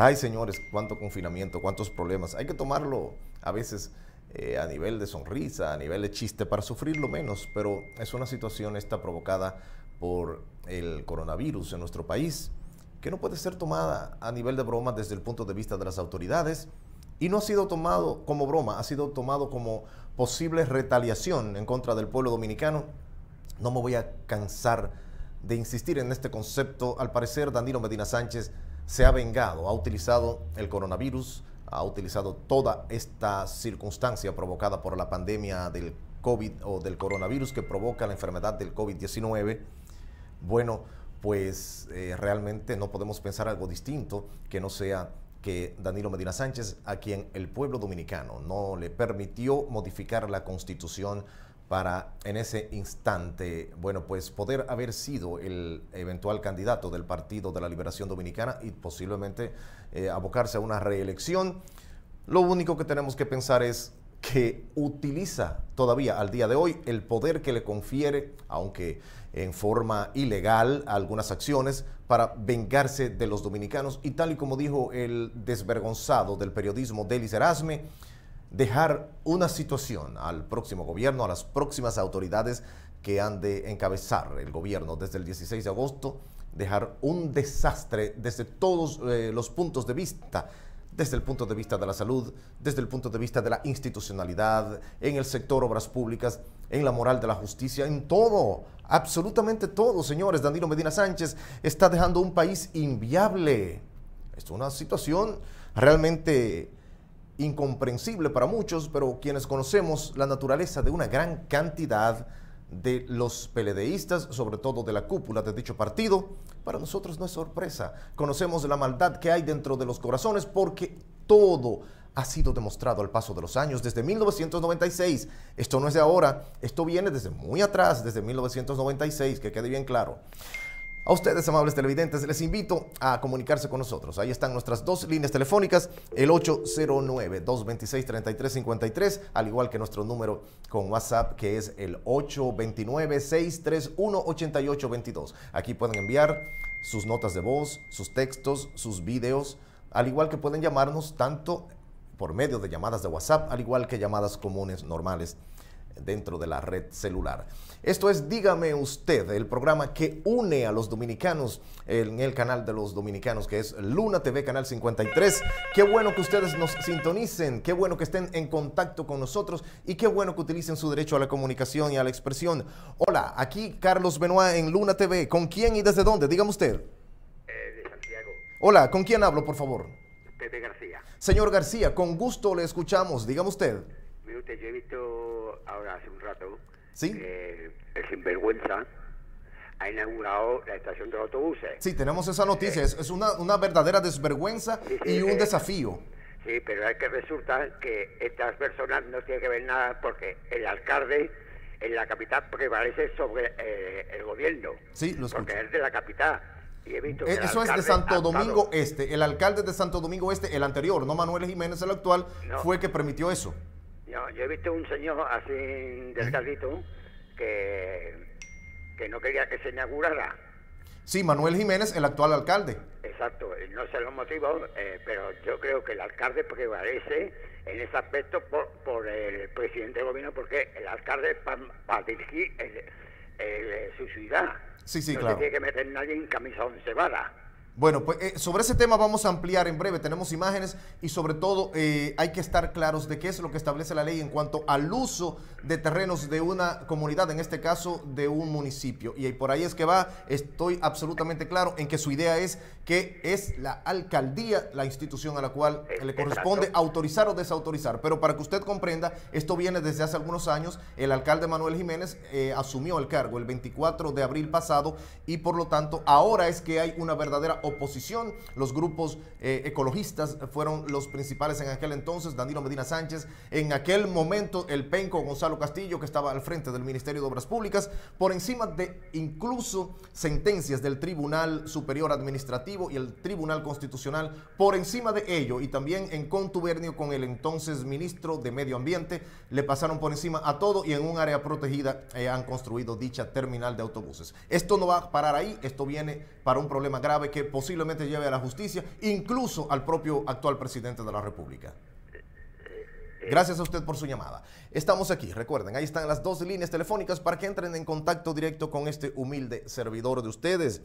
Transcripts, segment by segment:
Ay, señores, cuánto confinamiento, cuántos problemas. Hay que tomarlo a veces eh, a nivel de sonrisa, a nivel de chiste, para sufrirlo menos, pero es una situación esta provocada por el coronavirus en nuestro país, que no puede ser tomada a nivel de broma desde el punto de vista de las autoridades, y no ha sido tomado como broma, ha sido tomado como posible retaliación en contra del pueblo dominicano. No me voy a cansar de insistir en este concepto. Al parecer, Danilo Medina Sánchez se ha vengado, ha utilizado el coronavirus, ha utilizado toda esta circunstancia provocada por la pandemia del COVID o del coronavirus que provoca la enfermedad del COVID-19. Bueno, pues eh, realmente no podemos pensar algo distinto que no sea que Danilo Medina Sánchez, a quien el pueblo dominicano no le permitió modificar la constitución para en ese instante, bueno, pues poder haber sido el eventual candidato del Partido de la Liberación Dominicana y posiblemente eh, abocarse a una reelección. Lo único que tenemos que pensar es que utiliza todavía al día de hoy el poder que le confiere, aunque en forma ilegal, algunas acciones para vengarse de los dominicanos y tal y como dijo el desvergonzado del periodismo Delis Erasme, dejar una situación al próximo gobierno, a las próximas autoridades que han de encabezar el gobierno desde el 16 de agosto, dejar un desastre desde todos eh, los puntos de vista, desde el punto de vista de la salud, desde el punto de vista de la institucionalidad, en el sector obras públicas, en la moral de la justicia, en todo, absolutamente todo, señores. Danilo Medina Sánchez está dejando un país inviable. Es una situación realmente incomprensible para muchos, pero quienes conocemos la naturaleza de una gran cantidad de los peledeístas, sobre todo de la cúpula de dicho partido, para nosotros no es sorpresa. Conocemos la maldad que hay dentro de los corazones porque todo ha sido demostrado al paso de los años, desde 1996. Esto no es de ahora, esto viene desde muy atrás, desde 1996, que quede bien claro. A ustedes, amables televidentes, les invito a comunicarse con nosotros. Ahí están nuestras dos líneas telefónicas, el 809-226-3353, al igual que nuestro número con WhatsApp, que es el 829-631-8822. Aquí pueden enviar sus notas de voz, sus textos, sus videos, al igual que pueden llamarnos tanto por medio de llamadas de WhatsApp, al igual que llamadas comunes normales dentro de la red celular. Esto es Dígame Usted, el programa que une a los dominicanos en el canal de los dominicanos, que es Luna TV, Canal 53. Qué bueno que ustedes nos sintonicen, qué bueno que estén en contacto con nosotros y qué bueno que utilicen su derecho a la comunicación y a la expresión. Hola, aquí Carlos Benoit en Luna TV. ¿Con quién y desde dónde? Dígame usted. Eh, de Santiago. Hola, ¿con quién hablo, por favor? Pepe García. Señor García, con gusto le escuchamos. Dígame usted. Mire usted, yo he visto ahora hace un rato, ¿Sí? Eh, el sinvergüenza ha inaugurado la estación de autobuses. Sí, tenemos esa noticia. es, una, una, verdadera desvergüenza y un eh, desafío. Sí, pero es que resulta que estas personas no tienen que ver nada porque el alcalde en la capital prevalece sobre eh, el gobierno. Sí, los Porque es de la capital. Eso es de Santo Domingo Este. El alcalde de Santo Domingo Este, el anterior, no Manuel Jiménez, el actual, fue el que permitió eso yo he visto un señor así delgadito que, que no quería que se inaugurara. Sí, Manuel Jiménez, el actual alcalde. Exacto, no sé los motivos, eh, pero yo creo que el alcalde prevalece en ese aspecto por, por el presidente de gobierno, porque el alcalde para dirigir eh, su ciudad. Sí, no claro. tiene que meter nadie en camisa once bueno, pues eh, sobre ese tema vamos a ampliar en breve. Tenemos imágenes y sobre todo eh, hay que estar claros de qué es lo que establece la ley en cuanto al uso de terrenos de una comunidad, en este caso de un municipio. Y por ahí es que va, estoy absolutamente claro en que su idea es que es la alcaldía la institución a la cual le corresponde autorizar o desautorizar. Pero para que usted comprenda, esto viene desde hace algunos años. El alcalde Manuel Jiménez eh, asumió el cargo el 24 de abril pasado y por lo tanto ahora es que hay una verdadera oposición. Los grupos eh, ecologistas fueron los principales en aquel entonces, Danilo Medina Sánchez, en aquel momento el penco Gonzalo Castillo, que estaba al frente del Ministerio de Obras Públicas, por encima de incluso sentencias del Tribunal Superior Administrativo y el Tribunal Constitucional, por encima de ello y también en contubernio con el entonces ministro de Medio Ambiente, le pasaron por encima a todo y en un área protegida eh, han construido dicha terminal de autobuses. Esto no va a parar ahí, esto viene para un problema grave que posiblemente lleve a la justicia, incluso al propio actual presidente de la República. Gracias a usted por su llamada. Estamos aquí, recuerden, ahí están las dos líneas telefónicas para que entren en contacto directo con este humilde servidor de ustedes.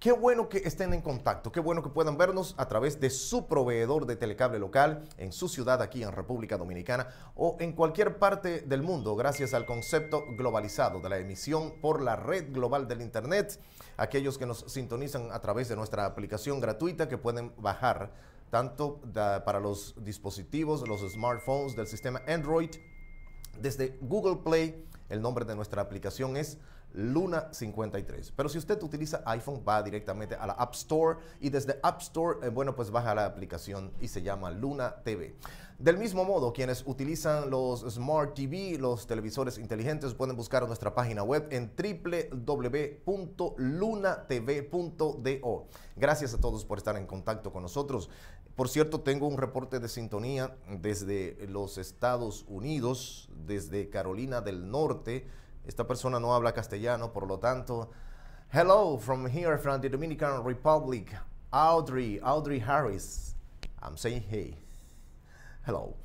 Qué bueno que estén en contacto, qué bueno que puedan vernos a través de su proveedor de telecable local en su ciudad aquí en República Dominicana o en cualquier parte del mundo gracias al concepto globalizado de la emisión por la red global del Internet. Aquellos que nos sintonizan a través de nuestra aplicación gratuita que pueden bajar tanto para los dispositivos, los smartphones del sistema Android desde Google Play el nombre de nuestra aplicación es Luna 53. Pero si usted utiliza iPhone, va directamente a la App Store y desde App Store, eh, bueno, pues baja la aplicación y se llama Luna TV. Del mismo modo, quienes utilizan los Smart TV, los televisores inteligentes, pueden buscar nuestra página web en www.lunatv.do. Gracias a todos por estar en contacto con nosotros. Por cierto, tengo un reporte de sintonía desde los Estados Unidos, desde Carolina del Norte esta persona no habla castellano, por lo tanto. Hello from here from the Dominican Republic. Audrey, Audrey Harris. I'm saying hey. Hello.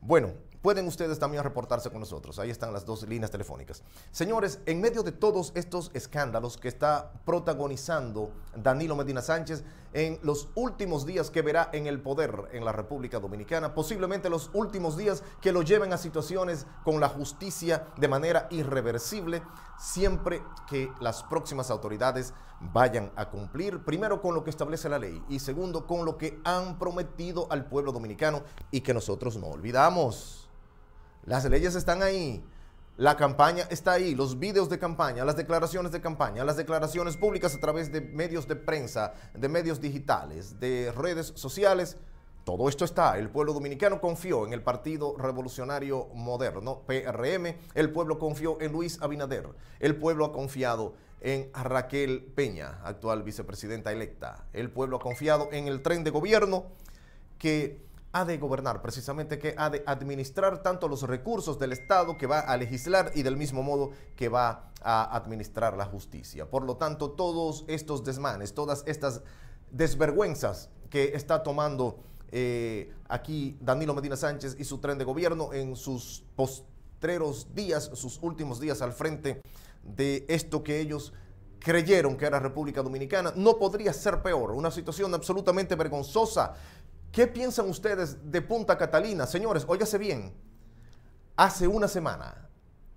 Bueno, pueden ustedes también reportarse con nosotros. Ahí están las dos líneas telefónicas. Señores, en medio de todos estos escándalos que está protagonizando Danilo Medina Sánchez en los últimos días que verá en el poder en la República Dominicana, posiblemente los últimos días que lo lleven a situaciones con la justicia de manera irreversible, siempre que las próximas autoridades vayan a cumplir, primero con lo que establece la ley y segundo con lo que han prometido al pueblo dominicano y que nosotros no olvidamos. Las leyes están ahí. La campaña está ahí, los videos de campaña, las declaraciones de campaña, las declaraciones públicas a través de medios de prensa, de medios digitales, de redes sociales. Todo esto está. El pueblo dominicano confió en el Partido Revolucionario Moderno, PRM. El pueblo confió en Luis Abinader. El pueblo ha confiado en Raquel Peña, actual vicepresidenta electa. El pueblo ha confiado en el tren de gobierno que ha de gobernar, precisamente que ha de administrar tanto los recursos del Estado que va a legislar y del mismo modo que va a administrar la justicia. Por lo tanto, todos estos desmanes, todas estas desvergüenzas que está tomando eh, aquí Danilo Medina Sánchez y su tren de gobierno en sus postreros días, sus últimos días al frente de esto que ellos creyeron que era República Dominicana, no podría ser peor. Una situación absolutamente vergonzosa ¿Qué piensan ustedes de Punta Catalina? Señores, óigase bien. Hace una semana,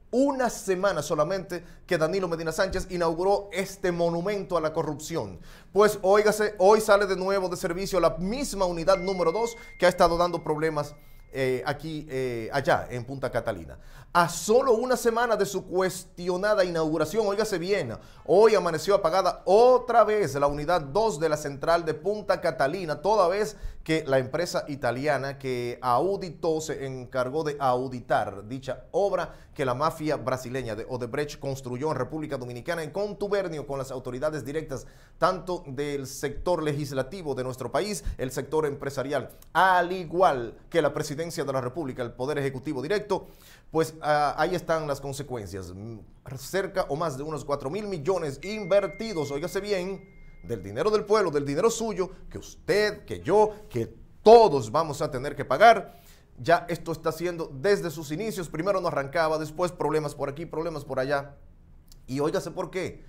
una semana solamente que Danilo Medina Sánchez inauguró este monumento a la corrupción. Pues óigase, hoy sale de nuevo de servicio la misma unidad número 2 que ha estado dando problemas eh, aquí, eh, allá, en Punta Catalina. A solo una semana de su cuestionada inauguración, óigase bien, hoy amaneció apagada otra vez la unidad 2 de la central de Punta Catalina, toda vez que la empresa italiana que auditó se encargó de auditar dicha obra que la mafia brasileña de Odebrecht construyó en República Dominicana en contubernio con las autoridades directas, tanto del sector legislativo de nuestro país, el sector empresarial, al igual que la presidencia de la República, el Poder Ejecutivo Directo, pues ah, ahí están las consecuencias. Cerca o más de unos 4 mil millones invertidos, óigase bien, del dinero del pueblo, del dinero suyo, que usted, que yo, que todos vamos a tener que pagar ya esto está haciendo desde sus inicios. Primero no arrancaba, después problemas por aquí, problemas por allá. Y óigase por qué.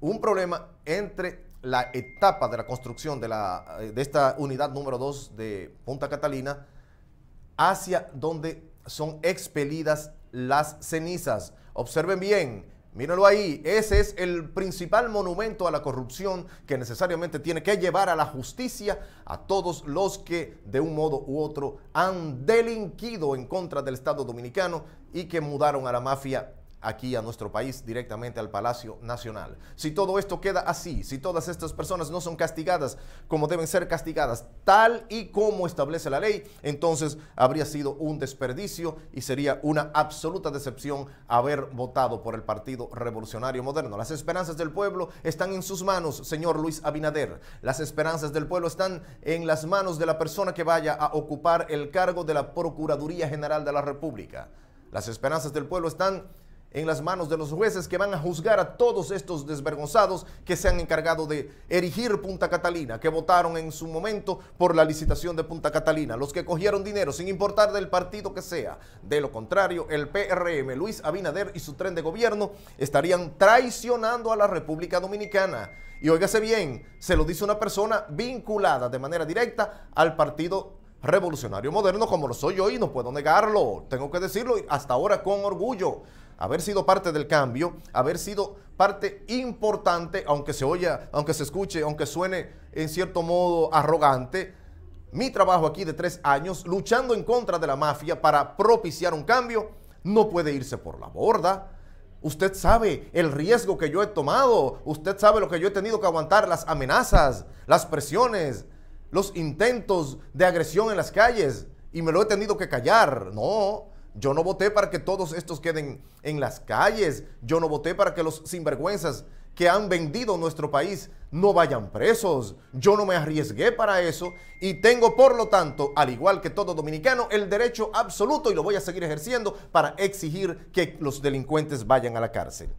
Un problema entre la etapa de la construcción de, la, eh, de esta unidad número 2 de Punta Catalina hacia donde son expelidas las cenizas. Observen bien, Míralo ahí, ese es el principal monumento a la corrupción que necesariamente tiene que llevar a la justicia a todos los que de un modo u otro han delinquido en contra del Estado dominicano y que mudaron a la mafia aquí a nuestro país directamente al Palacio Nacional. Si todo esto queda así, si todas estas personas no son castigadas como deben ser castigadas, tal y como establece la ley, entonces habría sido un desperdicio y sería una absoluta decepción haber votado por el Partido Revolucionario Moderno. Las esperanzas del pueblo están en sus manos, señor Luis Abinader. Las esperanzas del pueblo están en las manos de la persona que vaya a ocupar el cargo de la Procuraduría General de la República. Las esperanzas del pueblo están en las manos de los jueces que van a juzgar a todos estos desvergonzados que se han encargado de erigir Punta Catalina, que votaron en su momento por la licitación de Punta Catalina, los que cogieron dinero sin importar del partido que sea. De lo contrario, el PRM, Luis Abinader y su tren de gobierno estarían traicionando a la República Dominicana. Y óigase bien, se lo dice una persona vinculada de manera directa al partido revolucionario moderno como lo soy yo y no puedo negarlo, tengo que decirlo hasta ahora con orgullo haber sido parte del cambio, haber sido parte importante, aunque se oya, aunque se escuche, aunque suene en cierto modo arrogante, mi trabajo aquí de tres años luchando en contra de la mafia para propiciar un cambio, no puede irse por la borda. Usted sabe el riesgo que yo he tomado, usted sabe lo que yo he tenido que aguantar, las amenazas, las presiones, los intentos de agresión en las calles y me lo he tenido que callar. No, yo no voté para que todos estos queden en las calles. Yo no voté para que los sinvergüenzas que han vendido nuestro país no vayan presos. Yo no me arriesgué para eso y tengo, por lo tanto, al igual que todo dominicano, el derecho absoluto y lo voy a seguir ejerciendo para exigir que los delincuentes vayan a la cárcel.